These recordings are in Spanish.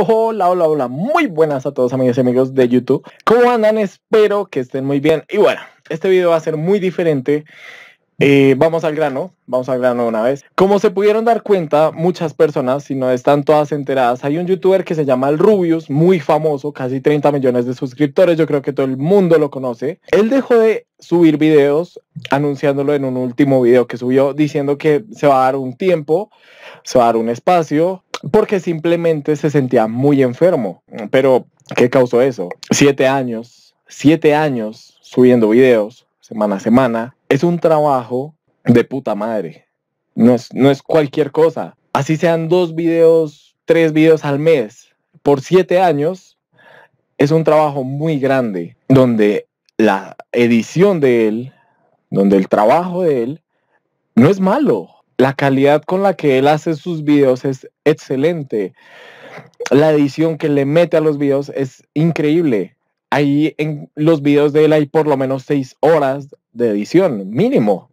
Hola, hola, hola. Muy buenas a todos amigos y amigos de YouTube. ¿Cómo andan? Espero que estén muy bien. Y bueno, este video va a ser muy diferente eh, vamos al grano, vamos al grano una vez. Como se pudieron dar cuenta muchas personas, si no están todas enteradas, hay un youtuber que se llama El Rubius, muy famoso, casi 30 millones de suscriptores, yo creo que todo el mundo lo conoce. Él dejó de subir videos anunciándolo en un último video que subió diciendo que se va a dar un tiempo, se va a dar un espacio, porque simplemente se sentía muy enfermo. Pero, ¿qué causó eso? Siete años, siete años subiendo videos semana a semana, es un trabajo de puta madre. No es, no es cualquier cosa. Así sean dos videos, tres videos al mes, por siete años, es un trabajo muy grande, donde la edición de él, donde el trabajo de él, no es malo. La calidad con la que él hace sus videos es excelente. La edición que le mete a los videos es increíble ahí en los videos de él hay por lo menos seis horas de edición, mínimo.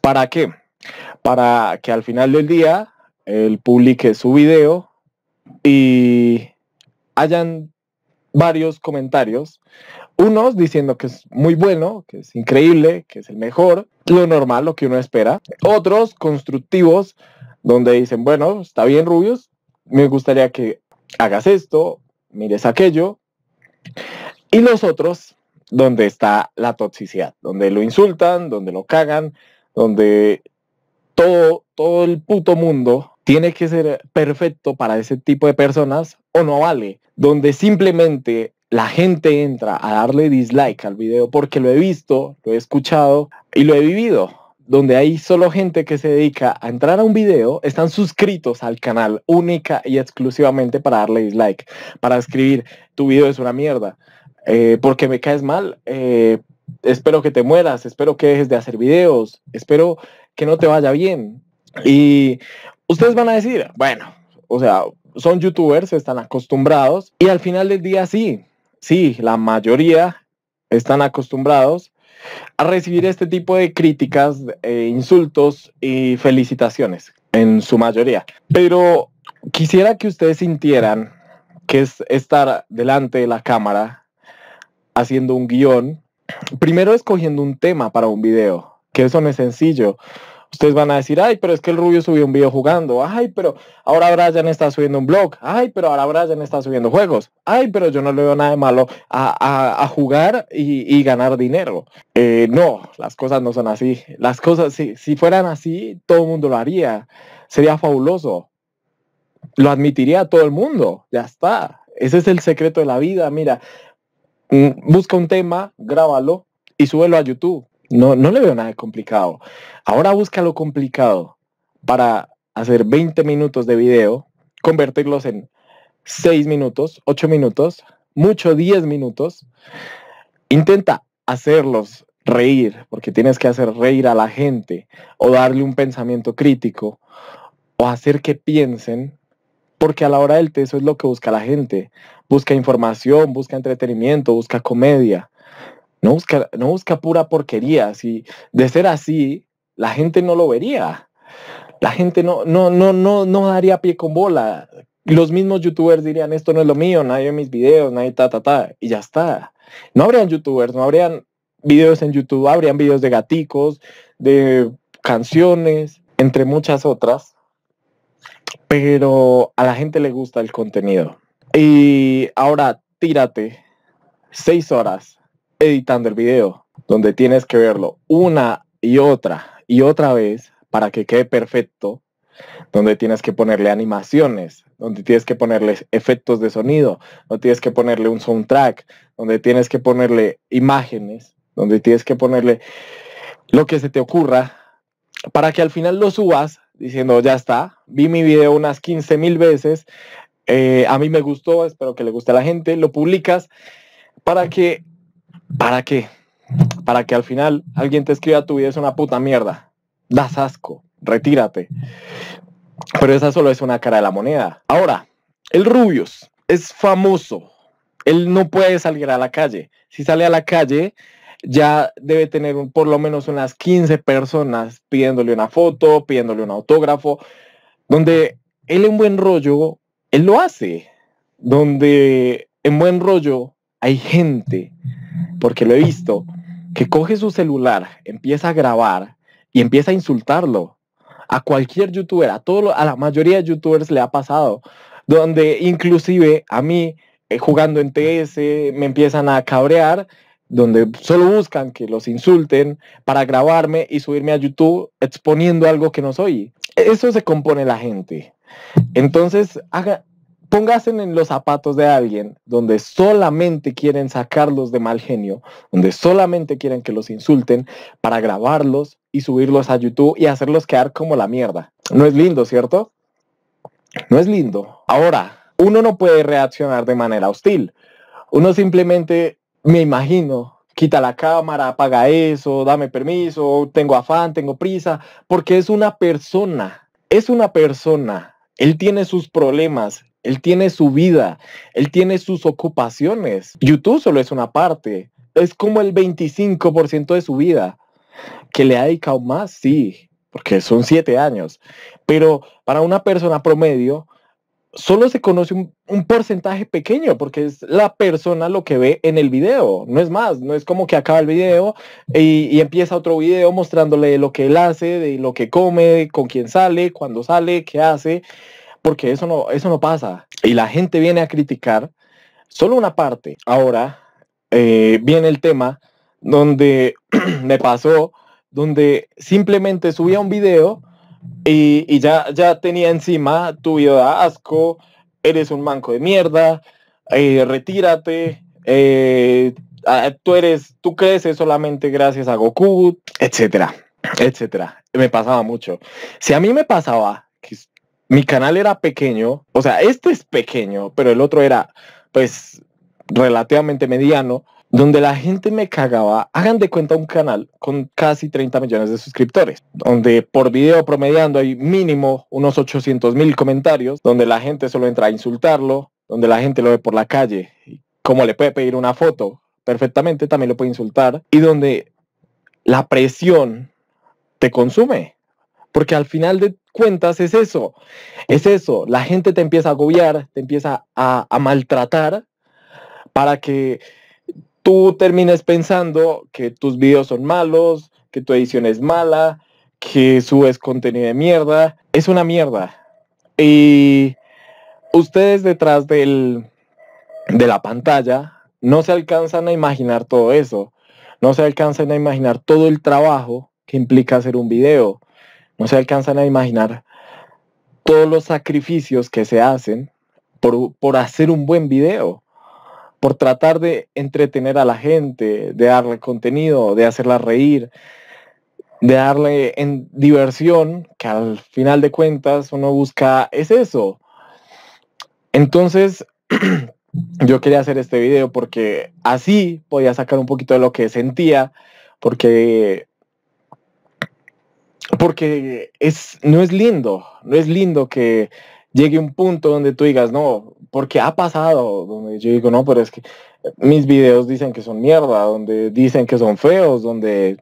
¿Para qué? Para que al final del día él publique su video y hayan varios comentarios. Unos diciendo que es muy bueno, que es increíble, que es el mejor, lo normal, lo que uno espera. Otros constructivos, donde dicen, bueno, está bien rubios, me gustaría que hagas esto, mires aquello, y los otros, donde está la toxicidad, donde lo insultan, donde lo cagan, donde todo, todo el puto mundo tiene que ser perfecto para ese tipo de personas o no vale, donde simplemente la gente entra a darle dislike al video porque lo he visto, lo he escuchado y lo he vivido donde hay solo gente que se dedica a entrar a un video, están suscritos al canal única y exclusivamente para darle dislike, para escribir, tu video es una mierda, eh, porque me caes mal, eh, espero que te mueras, espero que dejes de hacer videos, espero que no te vaya bien. Y ustedes van a decir, bueno, o sea, son youtubers, están acostumbrados y al final del día sí, sí, la mayoría están acostumbrados a recibir este tipo de críticas, eh, insultos y felicitaciones en su mayoría. Pero quisiera que ustedes sintieran que es estar delante de la cámara haciendo un guión. Primero escogiendo un tema para un video, que eso no es sencillo. Ustedes van a decir, ay, pero es que el Rubio subió un video jugando. Ay, pero ahora Brian está subiendo un blog. Ay, pero ahora Brian está subiendo juegos. Ay, pero yo no le veo nada de malo a, jugar y, ganar dinero. Eh, no, las cosas no son así. Las cosas, si, si fueran así, todo el mundo lo haría. Sería fabuloso. Lo admitiría todo el mundo. Ya está. Ese es el secreto de la vida. Mira, mm, busca un tema, grábalo y súbelo a YouTube no, le veo nada complicado. Ahora busca lo complicado para hacer 20 minutos de video, convertirlos en 6 minutos, 8 minutos, mucho 10 minutos. Intenta hacerlos reír, porque tienes que hacer reír a la gente o darle un pensamiento crítico o hacer que piensen, porque a la hora del té eso es lo que busca la gente. Busca información, busca entretenimiento, busca comedia. No busca, pura porquería. Si de ser así, la gente no lo vería. La gente no, no, no, no, no daría pie con bola. Los mismos youtubers dirían, esto no es lo mío, nadie ve mis videos, nadie ta, ta, ta. Y ya está. No habrían youtubers, no habrían videos en YouTube, habrían videos de gaticos, de canciones, entre muchas otras. Pero a la gente le gusta el contenido. Y ahora tírate seis horas editando el video, donde tienes que verlo una y otra y otra vez para que quede perfecto, donde tienes que ponerle animaciones, donde tienes que ponerle efectos de sonido, donde tienes que ponerle un soundtrack, donde tienes que ponerle imágenes, donde tienes que ponerle lo que se te ocurra, para que al final lo subas diciendo, ya está, vi mi video unas 15 mil veces, eh, a mí me gustó, espero que le guste a la gente, lo publicas para que ¿Para qué? Para que al final alguien te escriba tu vida es una puta mierda. Das asco, retírate. Pero esa solo es una cara de la moneda. Ahora, el rubios es famoso. Él no puede salir a la calle. Si sale a la calle, ya debe tener por lo menos unas 15 personas pidiéndole una foto, pidiéndole un autógrafo, donde él en buen rollo, él lo hace, donde en buen rollo hay gente, porque lo he visto, que coge su celular, empieza a grabar y empieza a insultarlo. A cualquier youtuber, a, a la mayoría de youtubers le ha pasado. Donde inclusive a mí, eh, jugando en TS, me empiezan a cabrear, donde solo buscan que los insulten para grabarme y subirme a YouTube exponiendo algo que no soy. E-, eso se compone la gente. Entonces, haga, Póngasen en los zapatos de alguien donde solamente quieren sacarlos de mal genio, donde solamente quieren que los insulten para grabarlos y subirlos a YouTube y hacerlos quedar como la mierda. No es lindo, ¿cierto? No es lindo. Ahora, uno no puede reaccionar de manera hostil. Uno simplemente, me imagino, quita la cámara, apaga eso, dame permiso, tengo afán, tengo prisa, porque es una persona, es una persona. Él tiene sus problemas, él tiene su vida, él tiene sus ocupaciones. YouTube solo es una parte, es como el 25% de su vida que le ha dedicado más, sí, porque son siete años. Pero para una persona promedio, solo se conoce un, porcentaje pequeño, porque es la persona lo que ve en el video, no es más, no es como que acaba el video y, y, empieza otro video mostrándole lo que él hace, de lo que come, con quién sale, cuándo sale, qué hace porque eso no, eso no pasa. Y la gente viene a criticar solo una parte. Ahora eh, viene el tema donde me pasó, donde simplemente subía un video y, ya, ya tenía encima tu video asco, eres un manco de mierda, eh, retírate, eh, tú eres, tú creces solamente gracias a Goku, etcétera, etcétera. Me pasaba mucho. Si a mí me pasaba mi canal era pequeño, o sea, este es pequeño, pero el otro era pues relativamente mediano, donde la gente me cagaba, hagan de cuenta un canal con casi 30 millones de suscriptores, donde por video promediando hay mínimo unos 800 mil comentarios, donde la gente solo entra a insultarlo, donde la gente lo ve por la calle, como le puede pedir una foto perfectamente, también lo puede insultar, y donde la presión te consume. Porque al final de cuentas es eso, es eso. La gente te empieza a agobiar, te empieza a, maltratar para que tú termines pensando que tus videos son malos, que tu edición es mala, que subes contenido de mierda. Es una mierda. Y ustedes detrás de la pantalla no se alcanzan a imaginar todo eso. No se alcanzan a imaginar todo el trabajo que implica hacer un video no se alcanzan a imaginar todos los sacrificios que se hacen por, hacer un buen video, por tratar de entretener a la gente, de darle contenido, de hacerla reír, de darle en diversión, que al final de cuentas uno busca, es eso. Entonces, yo quería hacer este video porque así podía sacar un poquito de lo que sentía, porque porque es, no es lindo, no es lindo que llegue un punto donde tú digas, no, porque ha pasado, donde yo digo, no, pero es que eh, mis videos dicen que son mierda, donde dicen que son feos, donde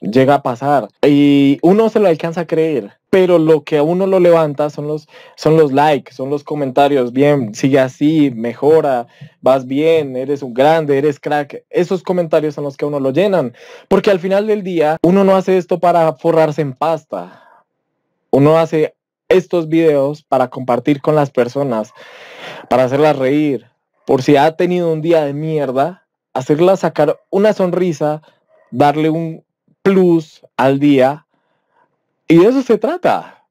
llega a pasar. Y uno se lo alcanza a creer, pero lo que a uno lo levanta son los, son los likes, son los comentarios, bien, sigue así, mejora, vas bien, eres un grande, eres crack. Esos comentarios son los que a uno lo llenan, porque al final del día uno no hace esto para forrarse en pasta, uno hace estos videos para compartir con las personas, para hacerlas reír, por si ha tenido un día de mierda, hacerla sacar una sonrisa, darle un plus al día y de eso se trata.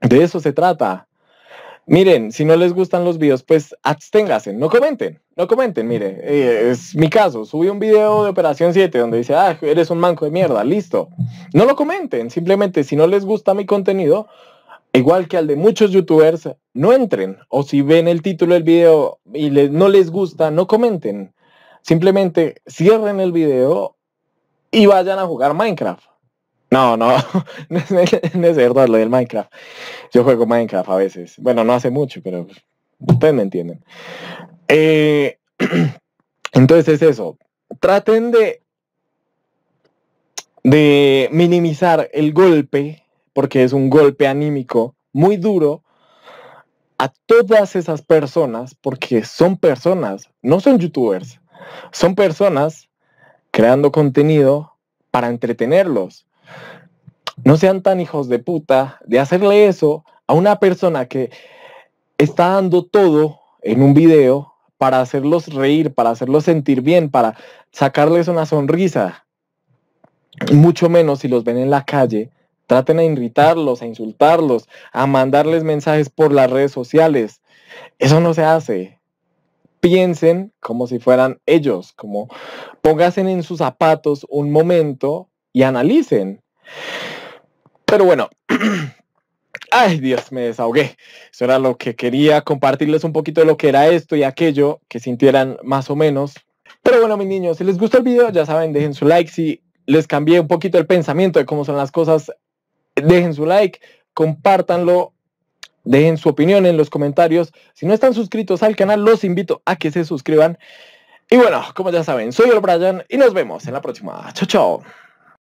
De eso se trata. Miren, si no les gustan los videos, pues absténgase, no comenten, no comenten, mire, eh, es mi caso, subí un video de Operación 7 donde dice, ah, eres un manco de mierda, listo. No lo comenten, simplemente si no les gusta mi contenido, igual que al de muchos youtubers, no entren, o si ven el título del video y no les gusta, no comenten, simplemente cierren el video y vayan a jugar Minecraft. No, no, no es, verdad lo del Minecraft. Yo juego Minecraft a veces. Bueno, no hace mucho, pero ustedes me entienden. Eh, entonces es eso. Traten de minimizar el golpe, porque es un golpe anímico muy duro a todas esas personas, porque son personas, no son youtubers, son personas creando contenido para entretenerlos. No sean tan hijos de puta de hacerle eso a una persona que está dando todo en un video para hacerlos reír, para hacerlos sentir bien, para sacarles una sonrisa. Mucho menos si los ven en la calle. Traten a irritarlos, a insultarlos, a mandarles mensajes por las redes sociales. Eso no se hace. Piensen como si fueran ellos, como pongasen en sus zapatos un momento y analicen. Pero bueno, ay Dios, me desahogué. Eso era lo que quería compartirles un poquito de lo que era esto y aquello, que sintieran más o menos. Pero bueno, mis niños, si les gusta el video, ya saben, dejen su like. Si les cambié un poquito el pensamiento de cómo son las cosas, dejen su like, compártanlo, dejen su opinión en los comentarios. Si no están suscritos al canal, los invito a que se suscriban. Y bueno, como ya saben, soy el Brian y nos vemos en la próxima. Chao, chao.